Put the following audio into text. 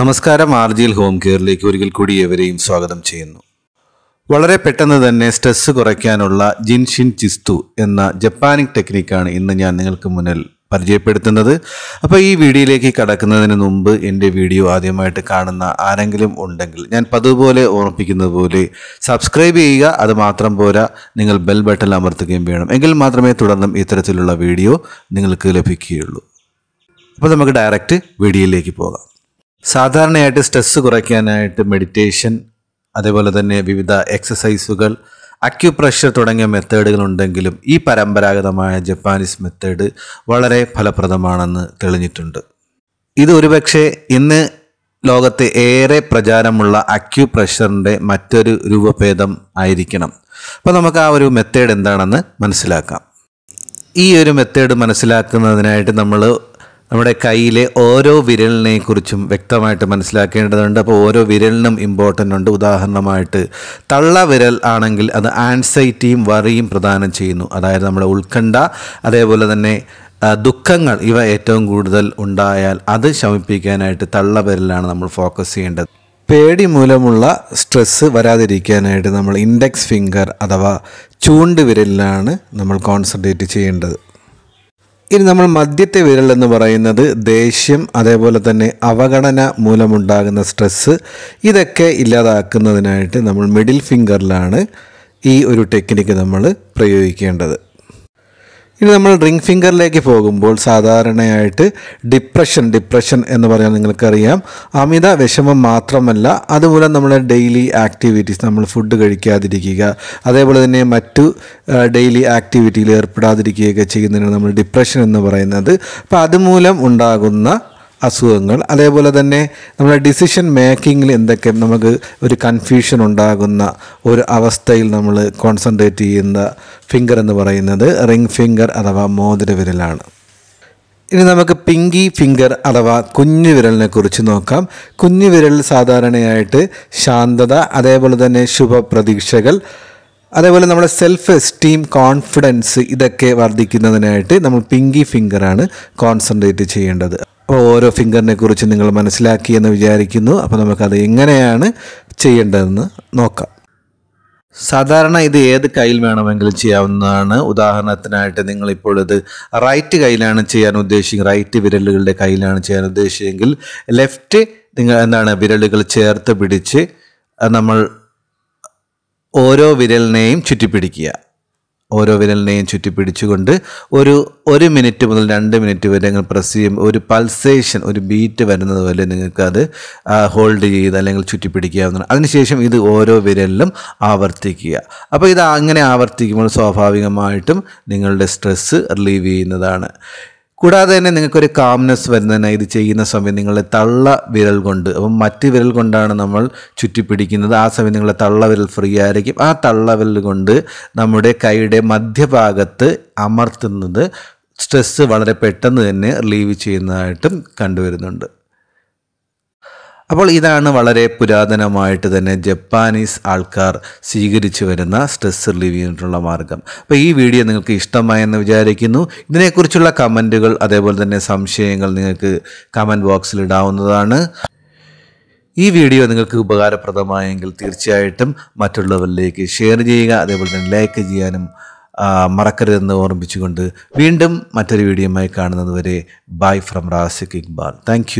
നമസ്കാരം ആർജിയിൽ ഹോം കെയറിലേക്ക് ഒരിക്കൽ കൂടി ഏവരെയും സ്വാഗതം ചെയ്യുന്നു വളരെ പെട്ടെന്ന് തന്നെ സ്ട്രെസ് കുറയ്ക്കാനുള്ള ജിൻഷിൻ ചിസ്തു എന്ന ജപ്പാനിക് ടെക്നിക്കാണ് ഇന്ന് ഞാൻ നിങ്ങൾക്ക് മുന്നിൽ പരിചയപ്പെടുത്തുന്നത് അപ്പോൾ ഈ വീഡിയോയിലേക്ക് കടക്കുന്നതിന് മുമ്പ് എൻ്റെ വീഡിയോ ആദ്യമായിട്ട് കാണുന്ന ആരെങ്കിലും ഉണ്ടെങ്കിൽ ഞാൻ പതുപോലെ ഓർമ്മിപ്പിക്കുന്നത് പോലെ സബ്സ്ക്രൈബ് ചെയ്യുക അതുമാത്രം പോരാ നിങ്ങൾ ബെൽ ബട്ടൺ അമർത്തുകയും വേണം എങ്കിൽ മാത്രമേ തുടർന്നും ഇത്തരത്തിലുള്ള വീഡിയോ നിങ്ങൾക്ക് ലഭിക്കുകയുള്ളൂ അപ്പോൾ നമുക്ക് ഡയറക്റ്റ് വീഡിയോയിലേക്ക് പോകാം സാധാരണയായിട്ട് സ്ട്രെസ്സ് കുറയ്ക്കാനായിട്ട് മെഡിറ്റേഷൻ അതേപോലെ തന്നെ വിവിധ എക്സസൈസുകൾ അക്യുപ്രഷർ തുടങ്ങിയ മെത്തേഡുകൾ ഉണ്ടെങ്കിലും ഈ പരമ്പരാഗതമായ ജപ്പാനീസ് മെത്തേഡ് വളരെ ഫലപ്രദമാണെന്ന് തെളിഞ്ഞിട്ടുണ്ട് ഇത് ഒരുപക്ഷെ ഇന്ന് ലോകത്തെ ഏറെ പ്രചാരമുള്ള അക്യുപ്രഷറിൻ്റെ മറ്റൊരു രൂപഭേദം ആയിരിക്കണം അപ്പോൾ നമുക്ക് ആ ഒരു മെത്തേഡ് എന്താണെന്ന് മനസ്സിലാക്കാം ഈ ഒരു മെത്തേഡ് മനസ്സിലാക്കുന്നതിനായിട്ട് നമ്മൾ നമ്മുടെ കയ്യിലെ ഓരോ വിരലിനെക്കുറിച്ചും വ്യക്തമായിട്ട് മനസ്സിലാക്കേണ്ടതുണ്ട് അപ്പോൾ ഓരോ വിരലിനും ഇമ്പോർട്ടൻ്റ് ഉണ്ട് ഉദാഹരണമായിട്ട് തള്ള വിരൽ ആണെങ്കിൽ അത് ആൻസൈറ്റിയും വറിയും പ്രദാനം ചെയ്യുന്നു അതായത് നമ്മുടെ ഉത്കണ്ഠ അതേപോലെ തന്നെ ദുഃഖങ്ങൾ ഇവ ഏറ്റവും കൂടുതൽ ഉണ്ടായാൽ അത് ശമിപ്പിക്കാനായിട്ട് തള്ള വിരലാണ് നമ്മൾ ഫോക്കസ് ചെയ്യേണ്ടത് പേടി മൂലമുള്ള സ്ട്രെസ്സ് വരാതിരിക്കാനായിട്ട് നമ്മൾ ഇൻഡെക്സ് ഫിംഗർ അഥവാ ചൂണ്ട് വിരലിലാണ് നമ്മൾ കോൺസെൻട്രേറ്റ് ചെയ്യേണ്ടത് ഇനി നമ്മൾ മദ്യത്തെ വിരൽ എന്ന് പറയുന്നത് ദേഷ്യം അതേപോലെ തന്നെ അവഗണന മൂലമുണ്ടാകുന്ന സ്ട്രെസ്സ് ഇതൊക്കെ ഇല്ലാതാക്കുന്നതിനായിട്ട് നമ്മൾ മിഡിൽ ഫിംഗറിലാണ് ഈ ഒരു ടെക്നിക്ക് നമ്മൾ പ്രയോഗിക്കേണ്ടത് ഇനി നമ്മൾ റിംഗ് ഫിംഗറിലേക്ക് പോകുമ്പോൾ സാധാരണയായിട്ട് ഡിപ്രഷൻ ഡിപ്രഷൻ എന്ന് പറഞ്ഞാൽ നിങ്ങൾക്കറിയാം അമിത വിഷമം മാത്രമല്ല അതുമൂലം നമ്മളെ ഡെയിലി ആക്ടിവിറ്റീസ് നമ്മൾ ഫുഡ് കഴിക്കാതിരിക്കുക അതേപോലെ തന്നെ മറ്റു ഡെയിലി ആക്ടിവിറ്റിയിൽ ഏർപ്പെടാതിരിക്കുകയൊക്കെ ചെയ്യുന്നതിനാണ് നമ്മൾ ഡിപ്രഷൻ എന്ന് പറയുന്നത് അപ്പോൾ അതുമൂലം ഉണ്ടാകുന്ന അസുഖങ്ങൾ അതേപോലെ തന്നെ നമ്മുടെ ഡിസിഷൻ മേക്കിങ്ങിൽ എന്തൊക്കെ നമുക്ക് ഒരു കൺഫ്യൂഷൻ ഉണ്ടാകുന്ന ഒരു അവസ്ഥയിൽ നമ്മൾ കോൺസെൻട്രേറ്റ് ചെയ്യുന്ന ഫിംഗർ എന്ന് പറയുന്നത് റിംഗ് ഫിംഗർ അഥവാ മോതിരവിരലാണ് ഇനി നമുക്ക് പിങ്കി ഫിംഗർ അഥവാ കുഞ്ഞു വിരലിനെ കുറിച്ച് നോക്കാം കുഞ്ഞു വിരൽ സാധാരണയായിട്ട് ശാന്തത അതേപോലെ തന്നെ ശുഭപ്രതീക്ഷകൾ അതേപോലെ നമ്മുടെ സെൽഫ് എസ്റ്റീം കോൺഫിഡൻസ് ഇതൊക്കെ വർദ്ധിക്കുന്നതിനായിട്ട് നമ്മൾ പിങ്കി ഫിംഗറാണ് കോൺസെൻട്രേറ്റ് ചെയ്യേണ്ടത് അപ്പോൾ ഓരോ ഫിംഗറിനെ കുറിച്ച് നിങ്ങൾ മനസ്സിലാക്കി എന്ന് വിചാരിക്കുന്നു അപ്പോൾ നമുക്കത് എങ്ങനെയാണ് ചെയ്യേണ്ടതെന്ന് നോക്കാം സാധാരണ ഇത് ഏത് കയ്യിൽ വേണമെങ്കിലും ചെയ്യാവുന്നതാണ് ഉദാഹരണത്തിനായിട്ട് നിങ്ങളിപ്പോൾ ഇത് റൈറ്റ് കയ്യിലാണ് ചെയ്യാൻ ഉദ്ദേശിക്കുന്നത് റൈറ്റ് വിരലുകളുടെ കയ്യിലാണ് ചെയ്യാൻ ഉദ്ദേശിച്ചെങ്കിൽ ലെഫ്റ്റ് നിങ്ങൾ എന്താണ് വിരലുകൾ ചേർത്ത് പിടിച്ച് നമ്മൾ ഓരോ വിരലിനെയും ചുറ്റിപ്പിടിക്കുക ഓരോ വിരലിനെയും ചുറ്റി പിടിച്ചുകൊണ്ട് ഒരു ഒരു മിനിറ്റ് മുതൽ രണ്ട് മിനിറ്റ് വരെ നിങ്ങൾ പ്രസ് ചെയ്യും ഒരു പൾസേഷൻ ഒരു ബീറ്റ് വരുന്നത് വരെ നിങ്ങൾക്കത് അത് ഹോൾഡ് ചെയ്ത് അല്ലെങ്കിൽ ചുറ്റി പിടിക്കാവുന്നതാണ് അതിനുശേഷം ഇത് ഓരോ വിരലിലും ആവർത്തിക്കുക അപ്പോൾ ഇത് അങ്ങനെ ആവർത്തിക്കുമ്പോൾ സ്വാഭാവികമായിട്ടും നിങ്ങളുടെ സ്ട്രെസ്സ് റിലീവ് ചെയ്യുന്നതാണ് കൂടാതെ തന്നെ നിങ്ങൾക്കൊരു കാംനെസ് വരുന്നതിനായി ഇത് ചെയ്യുന്ന സമയം നിങ്ങളെ തള്ള വിരൽ കൊണ്ട് അപ്പം മറ്റ് വിരൽ കൊണ്ടാണ് നമ്മൾ ചുറ്റിപ്പിടിക്കുന്നത് ആ സമയം നിങ്ങളെ തള്ള വിരൽ ഫ്രീ ആയിരിക്കും ആ തള്ള വിരൽ കൊണ്ട് നമ്മുടെ കൈയുടെ മധ്യഭാഗത്ത് അമർത്തുന്നത് സ്ട്രെസ്സ് വളരെ പെട്ടെന്ന് തന്നെ റിലീവ് ചെയ്യുന്നതായിട്ടും കണ്ടുവരുന്നുണ്ട് അപ്പോൾ ഇതാണ് വളരെ പുരാതനമായിട്ട് തന്നെ ജപ്പാനീസ് ആൾക്കാർ സ്വീകരിച്ചു വരുന്ന സ്ട്രെസ് ചെയ്തിട്ടുള്ള മാർഗം അപ്പോൾ ഈ വീഡിയോ നിങ്ങൾക്ക് ഇഷ്ടമായെന്ന് വിചാരിക്കുന്നു ഇതിനെക്കുറിച്ചുള്ള കമൻറ്റുകൾ അതേപോലെ തന്നെ സംശയങ്ങൾ നിങ്ങൾക്ക് കമൻറ്റ് ബോക്സിൽ ഇടാവുന്നതാണ് ഈ വീഡിയോ നിങ്ങൾക്ക് ഉപകാരപ്രദമായെങ്കിൽ തീർച്ചയായിട്ടും മറ്റുള്ളവരിലേക്ക് ഷെയർ ചെയ്യുക അതേപോലെ തന്നെ ലൈക്ക് ചെയ്യാനും മറക്കരുതെന്ന് ഓർമ്മിച്ചുകൊണ്ട് വീണ്ടും മറ്റൊരു വീഡിയോയുമായി കാണുന്നതുവരെ bye from Raziq Iqbal thank